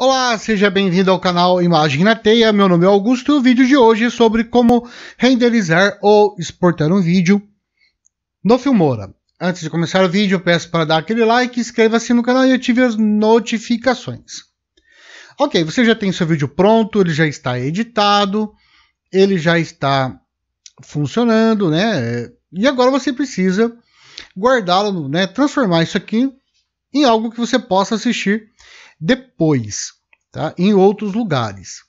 Olá, seja bem-vindo ao canal Imagem na Teia, meu nome é Augusto e o vídeo de hoje é sobre como renderizar ou exportar um vídeo no Filmora. Antes de começar o vídeo, peço para dar aquele like, inscreva-se no canal e ative as notificações. Ok, você já tem seu vídeo pronto, ele já está editado, ele já está funcionando, né? E agora você precisa guardá-lo, né? Transformar isso aqui em algo que você possa assistir depois, tá? em outros lugares.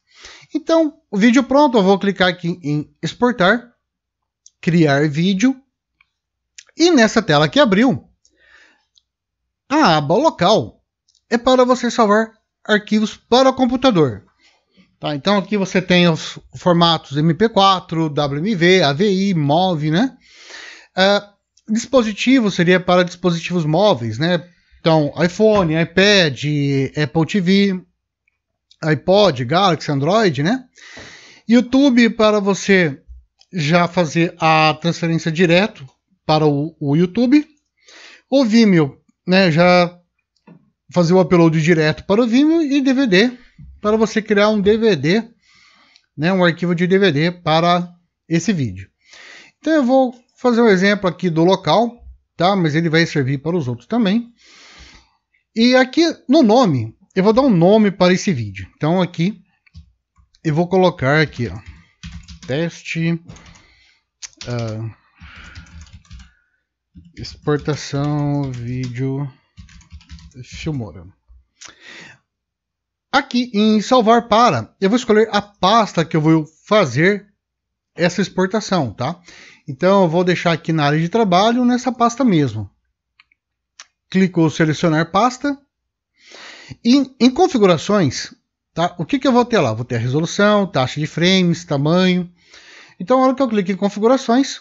Então, o vídeo pronto, eu vou clicar aqui em exportar, criar vídeo, e nessa tela que abriu, a aba local é para você salvar arquivos para o computador. Tá, então aqui você tem os formatos MP4, WMV, AVI, MOV, né? Uh, dispositivo seria para dispositivos móveis, né? Então, iPhone, iPad, Apple TV, iPod, Galaxy, Android, né? YouTube para você já fazer a transferência direto para o, o YouTube. O Vimeo, né? Já fazer o upload direto para o Vimeo e DVD para você criar um DVD, né? Um arquivo de DVD para esse vídeo. Então eu vou fazer um exemplo aqui do local, tá? Mas ele vai servir para os outros também. E aqui no nome, eu vou dar um nome para esse vídeo. Então aqui eu vou colocar aqui, ó, teste uh, exportação vídeo Filmora. Aqui em salvar para, eu vou escolher a pasta que eu vou fazer essa exportação, tá? Então eu vou deixar aqui na área de trabalho nessa pasta mesmo. Clico selecionar pasta. E em configurações, tá? O que, que eu vou ter lá? Vou ter a resolução, taxa de frames, tamanho. Então, na hora que eu clico em configurações,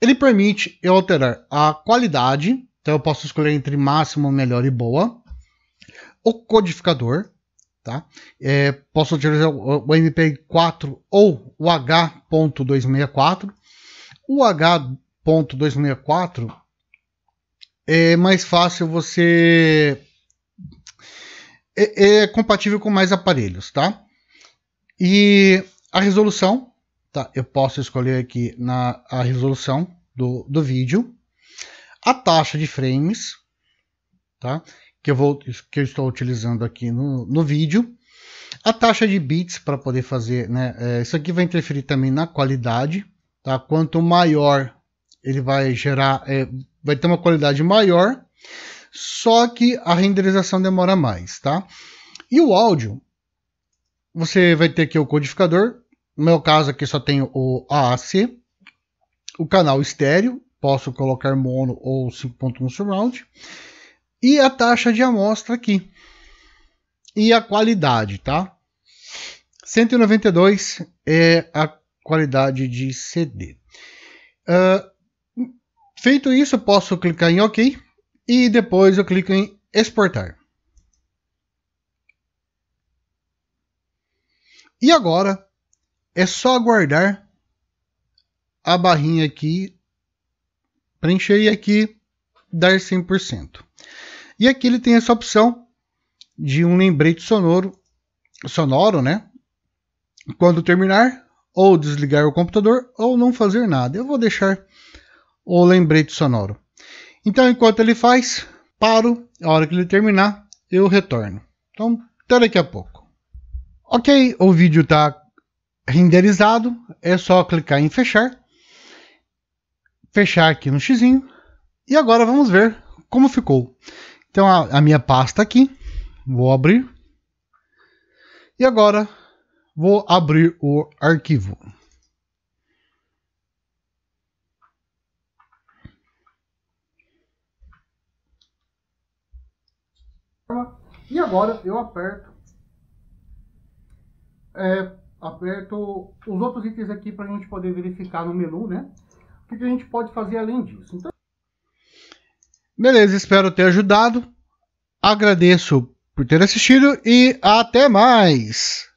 ele permite eu alterar a qualidade. Então, eu posso escolher entre máximo, melhor e boa. O codificador, tá? É, posso utilizar o MP4 ou o H.264. O H.264 é mais fácil você. É, é compatível com mais aparelhos, tá? E a resolução, tá? Eu posso escolher aqui na a resolução do, do vídeo, a taxa de frames, tá? Que eu, vou, que eu estou utilizando aqui no, no vídeo, a taxa de bits para poder fazer, né? É, isso aqui vai interferir também na qualidade, tá? Quanto maior ele vai gerar, é, vai ter uma qualidade maior, só que a renderização demora mais, tá? E o áudio, você vai ter aqui o codificador, no meu caso aqui só tenho o AAC, o canal estéreo, posso colocar mono ou 5.1 surround, e a taxa de amostra aqui. E a qualidade, tá? 192 é a qualidade de CD. Uh, ah, Feito isso, posso clicar em OK e depois eu clico em exportar. E agora é só aguardar a barrinha aqui preencher e aqui dar 100%. E aqui ele tem essa opção de um lembrete sonoro, sonoro, né? Quando terminar, ou desligar o computador ou não fazer nada. Eu vou deixar o lembrete sonoro. Então, enquanto ele faz, paro, a hora que ele terminar, eu retorno. Então, até daqui a pouco. Ok, o vídeo está renderizado, é só clicar em fechar. Fechar aqui no xizinho. E agora vamos ver como ficou. Então a, a minha pasta aqui, vou abrir. E agora vou abrir o arquivo. E agora eu aperto, é, aperto os outros itens aqui para a gente poder verificar no menu, né? O que, que a gente pode fazer além disso. Então... Beleza, espero ter ajudado. Agradeço por ter assistido e até mais!